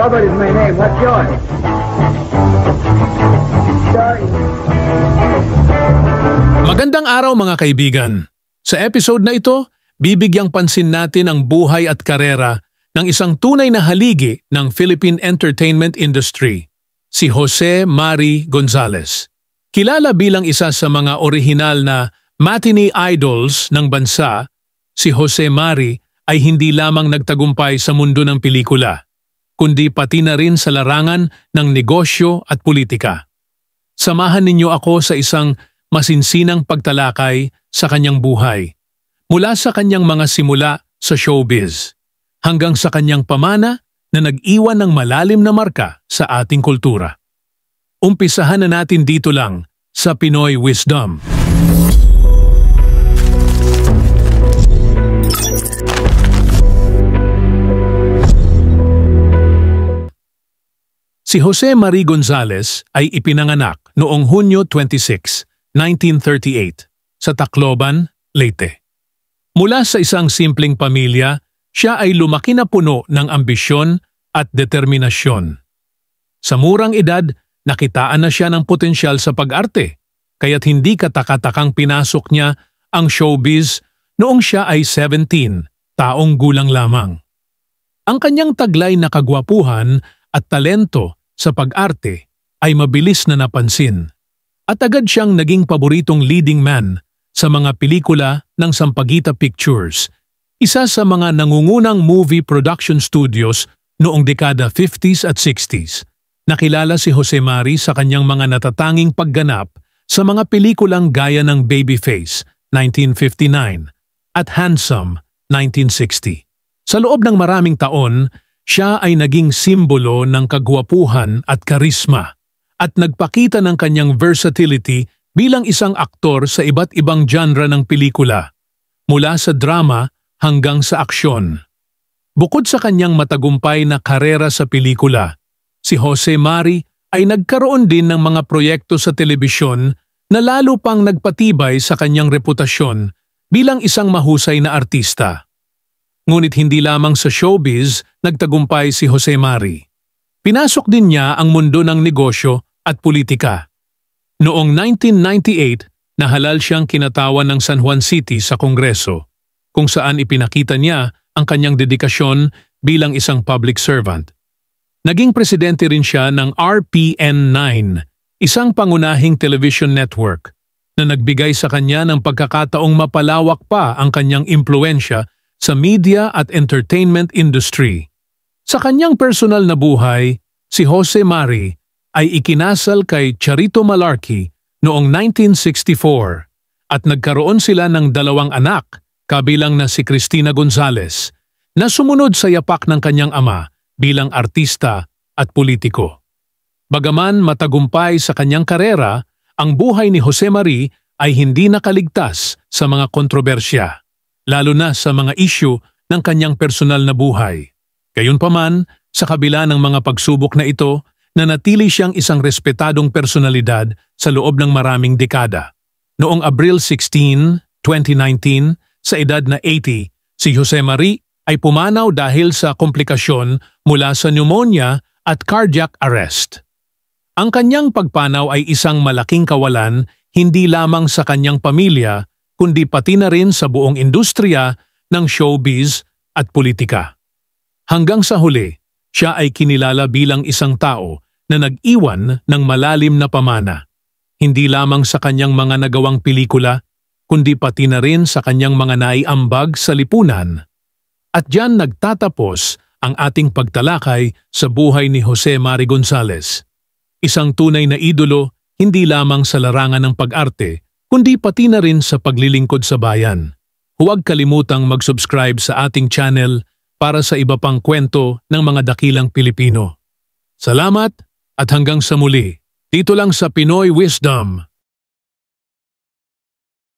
Robert is my name. What's yours? Sorry. Magandang araw mga kaibigan. Sa episode na ito, bibigyang pansin natin ang buhay at karera ng isang tunay na haligi ng Philippine entertainment industry, si Jose Mari Gonzalez. Kilala bilang isa sa mga orihinal na matinee idols ng bansa, si Jose Mari ay hindi lamang nagtagumpay sa mundo ng pelikula kundi pati na rin sa larangan ng negosyo at politika. Samahan ninyo ako sa isang masinsinang pagtalakay sa kanyang buhay, mula sa kanyang mga simula sa showbiz, hanggang sa kanyang pamana na nag-iwan ng malalim na marka sa ating kultura. Umpisahan na natin dito lang sa Pinoy Wisdom. Si Jose Marie Gonzales ay ipinanganak noong Hunyo 26, 1938 sa Tacloban, Leyte. Mula sa isang simpleng pamilya, siya ay lumaki na puno ng ambisyon at determinasyon. Sa murang edad, nakitaan na siya ng potensyal sa pag-arte, kaya't hindi katakatakang pinasok niya ang showbiz noong siya ay 17, taong gulang lamang. Ang kanyang taglay na kagwapuhan at talento sa pag-arte ay mabilis na napansin at agad siyang naging paboritong leading man sa mga pelikula ng Sampaguita Pictures, isa sa mga nangungunang movie production studios noong dekada 50s at 60s. Nakilala si Jose Mari sa kanyang mga natatanging pagganap sa mga pelikulang gaya ng Babyface 1959 at Handsome 1960. Sa loob ng maraming taon, siya ay naging simbolo ng kagwapuhan at karisma at nagpakita ng kanyang versatility bilang isang aktor sa iba't ibang genre ng pelikula, mula sa drama hanggang sa aksyon. Bukod sa kanyang matagumpay na karera sa pelikula, si Jose Mari ay nagkaroon din ng mga proyekto sa telebisyon na lalo pang nagpatibay sa kanyang reputasyon bilang isang mahusay na artista. Ngunit hindi lamang sa showbiz nagtagumpay si Jose Mari. Pinasok din niya ang mundo ng negosyo at politika. Noong 1998, nahalal siyang kinatawan ng San Juan City sa Kongreso, kung saan ipinakita niya ang kanyang dedikasyon bilang isang public servant. Naging presidente rin siya ng RPN9, isang pangunahing television network na nagbigay sa kanya ng pagkakataong mapalawak pa ang kanyang impluensya sa media at entertainment industry. Sa kanyang personal na buhay, si Jose Mari ay ikinasal kay Charito Malarkey noong 1964 at nagkaroon sila ng dalawang anak kabilang na si Cristina Gonzales na sumunod sa yapak ng kanyang ama bilang artista at politiko. Bagaman matagumpay sa kanyang karera, ang buhay ni Jose Mari ay hindi nakaligtas sa mga kontrobersya lalo na sa mga isyu ng kanyang personal na buhay. Gayunpaman, sa kabila ng mga pagsubok na ito, nanatili siyang isang respetadong personalidad sa loob ng maraming dekada. Noong Abril 16, 2019, sa edad na 80, si Jose Marie ay pumanaw dahil sa komplikasyon mula sa pneumonia at cardiac arrest. Ang kanyang pagpanaw ay isang malaking kawalan hindi lamang sa kanyang pamilya kundi pati na rin sa buong industriya ng showbiz at politika. Hanggang sa huli, siya ay kinilala bilang isang tao na nag-iwan ng malalim na pamana, hindi lamang sa kanyang mga nagawang pelikula, kundi pati na rin sa kanyang mga naiambag sa lipunan. At diyan nagtatapos ang ating pagtalakay sa buhay ni Jose Mari Gonzalez, isang tunay na idolo hindi lamang sa larangan ng pag-arte, kundi pati na rin sa paglilingkod sa bayan. Huwag kalimutang mag-subscribe sa ating channel para sa iba pang kwento ng mga dakilang Pilipino. Salamat at hanggang sa muli, dito lang sa Pinoy Wisdom.